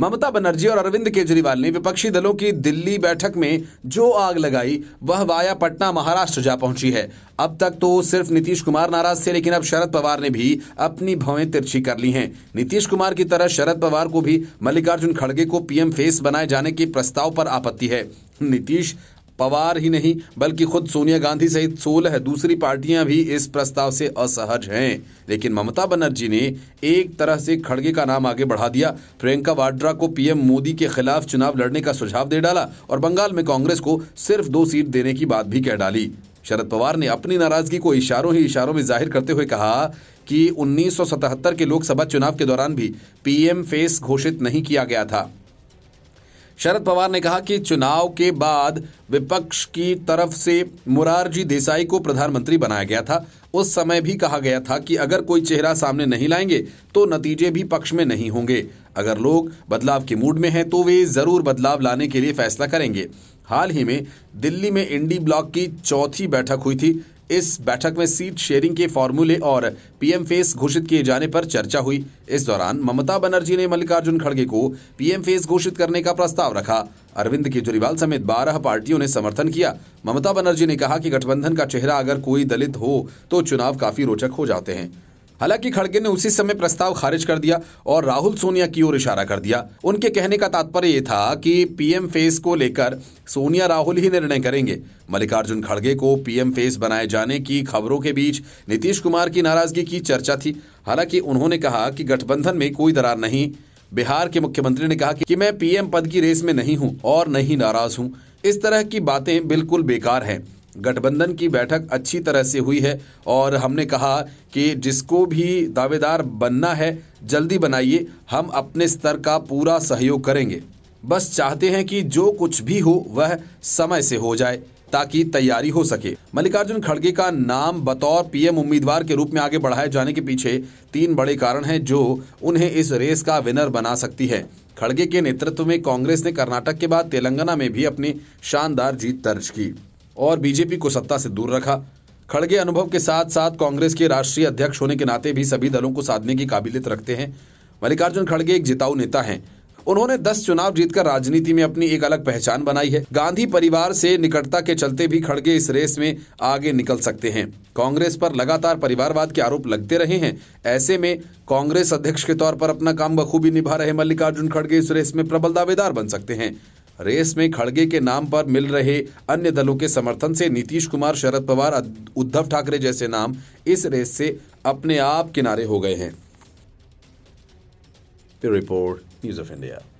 ममता बनर्जी और अरविंद केजरीवाल ने विपक्षी दलों की दिल्ली बैठक में जो आग लगाई वह वाया पटना महाराष्ट्र जा पहुंची है अब तक तो सिर्फ नीतीश कुमार नाराज थे लेकिन अब शरद पवार ने भी अपनी भवें तिरछी कर ली हैं नीतीश कुमार की तरह शरद पवार को भी मल्लिकार्जुन खड़गे को पीएम फेस बनाए जाने के प्रस्ताव पर आपत्ति है नीतीश पवार ही नहीं बल्कि खुद सोनिया गांधी सहित सोलह दूसरी पार्टियां भी इस प्रस्ताव से असहज हैं लेकिन ममता बनर्जी ने एक तरह से खड़गे का नाम आगे बढ़ा दिया प्रियंका वाड्रा को पीएम मोदी के खिलाफ चुनाव लड़ने का सुझाव दे डाला और बंगाल में कांग्रेस को सिर्फ दो सीट देने की बात भी कह डाली शरद पवार ने अपनी नाराजगी को इशारों ही इशारों में जाहिर करते हुए कहा कि 1977 के लोकसभा चुनाव के दौरान भी पीएम फेस घोषित नहीं किया गया था शरद पवार ने कहा कि चुनाव के बाद विपक्ष की तरफ से मुरारजी देसाई को प्रधानमंत्री बनाया गया था उस समय भी कहा गया था कि अगर कोई चेहरा सामने नहीं लाएंगे तो नतीजे भी पक्ष में नहीं होंगे अगर लोग बदलाव के मूड में हैं तो वे जरूर बदलाव लाने के लिए फैसला करेंगे हाल ही में दिल्ली में इंडी ब्लॉक की चौथी बैठक हुई थी इस बैठक में सीट शेयरिंग के फॉर्मूले और पीएम फेस घोषित किए जाने पर चर्चा हुई इस दौरान ममता बनर्जी ने मल्लिकार्जुन खड़गे को पीएम फेस घोषित करने का प्रस्ताव रखा अरविंद केजरीवाल समेत बारह पार्टियों ने समर्थन किया ममता बनर्जी ने कहा कि गठबंधन का चेहरा अगर कोई दलित हो तो चुनाव काफी रोचक हो जाते हैं हालांकि खड़गे ने उसी समय प्रस्ताव खारिज कर दिया और राहुल सोनिया की ओर इशारा कर दिया उनके कहने का तात्पर्य यह था कि पीएम फेस को लेकर सोनिया राहुल ही निर्णय करेंगे मल्लिकार्जुन खड़गे को पीएम फेस बनाए जाने की खबरों के बीच नीतीश कुमार की नाराजगी की चर्चा थी हालांकि उन्होंने कहा कि गठबंधन में कोई दरार नहीं बिहार के मुख्यमंत्री ने कहा कि मैं पीएम पद की रेस में नहीं हूं और नहीं नाराज हूं इस तरह की बातें बिल्कुल बेकार हैं गठबंधन की बैठक अच्छी तरह से हुई है और हमने कहा कि जिसको भी दावेदार बनना है जल्दी बनाइए हम अपने स्तर का पूरा सहयोग करेंगे बस चाहते हैं कि जो कुछ भी हो वह समय से हो जाए ताकि तैयारी हो सके मल्लिकार्जुन खड़गे का नाम बतौर पीएम उम्मीदवार के रूप में आगे बढ़ाए जाने के पीछे तीन बड़े कारण हैं जो उन्हें इस रेस का विनर बना सकती है खड़गे के नेतृत्व में कांग्रेस ने कर्नाटक के बाद तेलंगाना में भी अपनी शानदार जीत दर्ज की और बीजेपी को सत्ता से दूर रखा खड़गे अनुभव के साथ साथ कांग्रेस के राष्ट्रीय अध्यक्ष होने के नाते भी सभी दलों को साधने की काबिलियत रखते हैं मल्लिकार्जुन खड़गे एक जिताऊ नेता हैं उन्होंने दस चुनाव जीतकर राजनीति में अपनी एक अलग पहचान बनाई है गांधी परिवार से निकटता के चलते भी खड़गे इस रेस में आगे निकल सकते हैं कांग्रेस पर लगातार परिवारवाद के आरोप लगते रहे हैं ऐसे में कांग्रेस अध्यक्ष के तौर पर अपना काम बखूबी निभा रहे मल्लिकार्जुन खड़गे इस रेस में प्रबल दावेदार बन सकते हैं रेस में खड़गे के नाम पर मिल रहे अन्य दलों के समर्थन से नीतीश कुमार शरद पवार उद्धव ठाकरे जैसे नाम इस रेस से अपने आप किनारे हो गए हैं रिपोर्ट न्यूज ऑफ इंडिया